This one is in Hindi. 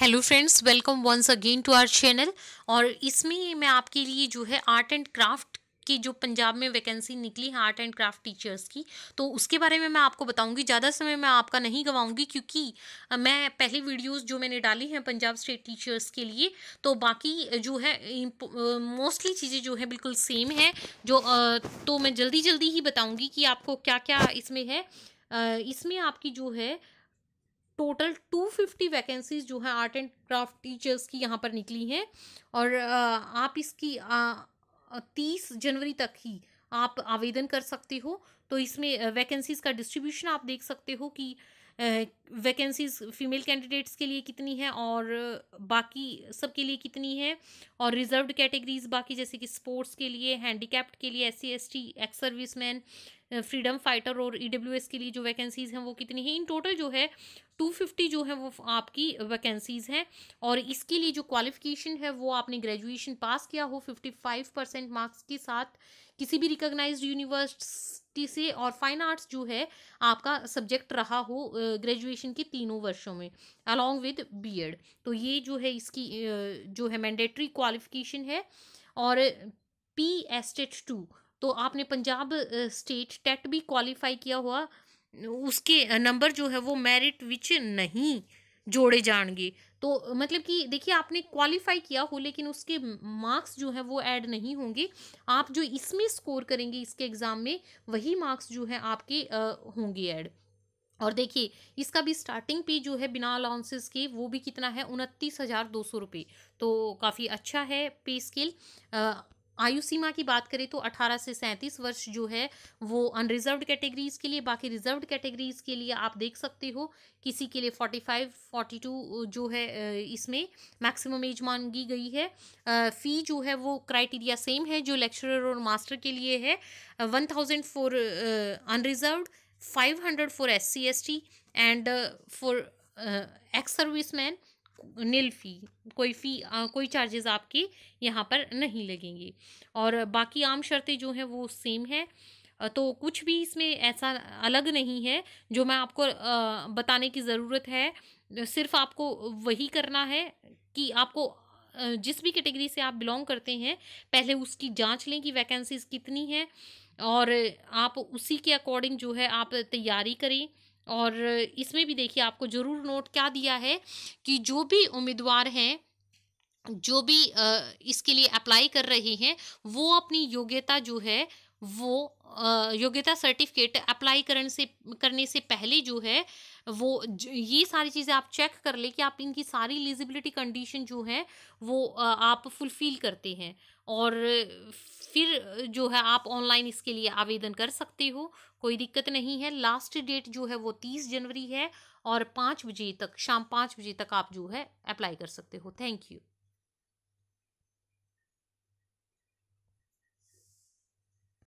hello friends welcome once again to our channel और इसमें मैं आपके लिए जो है आर्ट एंड क्राफ्ट की जो पंजाब में वैकेंसी निकली है आर्ट एंड क्राफ्ट टीचर्स की तो उसके बारे में मैं आपको बताऊंगी ज़्यादा समय मैं आपका नहीं गवाऊंगी क्योंकि मैं पहले वीडियोस जो मैंने डाली हैं पंजाब स्टेट टीचर्स के लिए तो बाकी जो है मोस्टली चीज़ें जो है बिल्कुल सेम है जो तो मैं जल्दी जल्दी ही बताऊँगी कि आपको क्या क्या इसमें है इसमें आपकी जो है टोटल 250 वैकेंसीज जो है आर्ट एंड क्राफ्ट टीचर्स की यहाँ पर निकली हैं और आप इसकी तीस जनवरी तक ही आप आवेदन कर सकते हो तो इसमें वैकेंसीज का डिस्ट्रीब्यूशन आप देख सकते हो कि वैकेंसीज फीमेल कैंडिडेट्स के लिए कितनी है और बाकी सब के लिए कितनी है और रिजर्व्ड कैटेगरीज बाकी जैसे कि स्पोर्ट्स के लिए हैंडीकैप्ड के लिए S C S T ex service man freedom fighter और ई e के लिए जो वैकेंसीज़ हैं वो कितनी हैं इन टोटल जो है 250 जो है वो आपकी वैकेंसीज़ हैं और इसके लिए जो क्वालिफिकेशन है वो आपने ग्रेजुएशन पास किया हो 55 परसेंट मार्क्स के साथ किसी भी रिकॉग्नाइज्ड यूनिवर्सिटी से और फाइन आर्ट्स जो है आपका सब्जेक्ट रहा हो ग्रेजुएशन के तीनों वर्षों में अलॉन्ग विद बी तो ये जो है इसकी जो है मैंडेटरी क्वालिफिकेशन है और पी एस्टेट टू तो आपने पंजाब स्टेट टेट भी क्वालिफाई किया हुआ उसके नंबर जो है वो मेरिट विच नहीं जोड़े जाएंगे तो मतलब कि देखिए आपने क्वालिफाई किया हो लेकिन उसके मार्क्स जो है वो ऐड नहीं होंगे आप जो इसमें स्कोर करेंगे इसके एग्ज़ाम में वही मार्क्स जो है आपके होंगे ऐड और देखिए इसका भी स्टार्टिंग पे जो है बिना अलाउंसेस के वो भी कितना है उनतीस हज़ार दो सौ रुपये तो काफ़ी अच्छा है पे स्केल आयु सीमा की बात करें तो 18 से 37 वर्ष जो है वो अनरिजर्व कैटेगरीज के लिए बाकी रिज़र्व कैटेगरीज के लिए आप देख सकते हो किसी के लिए 45 42 जो है इसमें मैक्सिमम एज मांगी गई है फ़ी जो है वो क्राइटेरिया सेम है जो लेक्चरर और मास्टर के लिए है one thousand for unreserve five hundred for S C S T and for ex service man nil fee कोई फ़ी कोई चार्जेस आपके यहाँ पर नहीं लगेंगे और बाकी आम शर्तें जो हैं वो सेम है तो कुछ भी इसमें ऐसा अलग नहीं है जो मैं आपको बताने की ज़रूरत है सिर्फ आपको वही करना है कि आपको जिस भी कैटेगरी से आप बिलोंग करते हैं पहले उसकी जांच लें कि वैकेंसीज़ कितनी हैं और आप उसी के अकॉर्डिंग जो है आप तैयारी करें और इसमें भी देखिए आपको ज़रूर नोट क्या दिया है कि जो भी उम्मीदवार हैं जो भी इसके लिए अप्लाई कर रहे हैं वो अपनी योग्यता जो है वो योग्यता सर्टिफिकेट अप्लाई करने से करने से पहले जो है वो ये सारी चीज़ें आप चेक कर ले कि आप इनकी सारी एलिजिबिलिटी कंडीशन जो है वो आप फुलफ़िल करते हैं और फिर जो है आप ऑनलाइन इसके लिए आवेदन कर सकते हो कोई दिक्कत नहीं है लास्ट डेट जो है वो तीस जनवरी है और पाँच बजे तक शाम पाँच बजे तक आप जो है अप्लाई कर सकते हो थैंक यू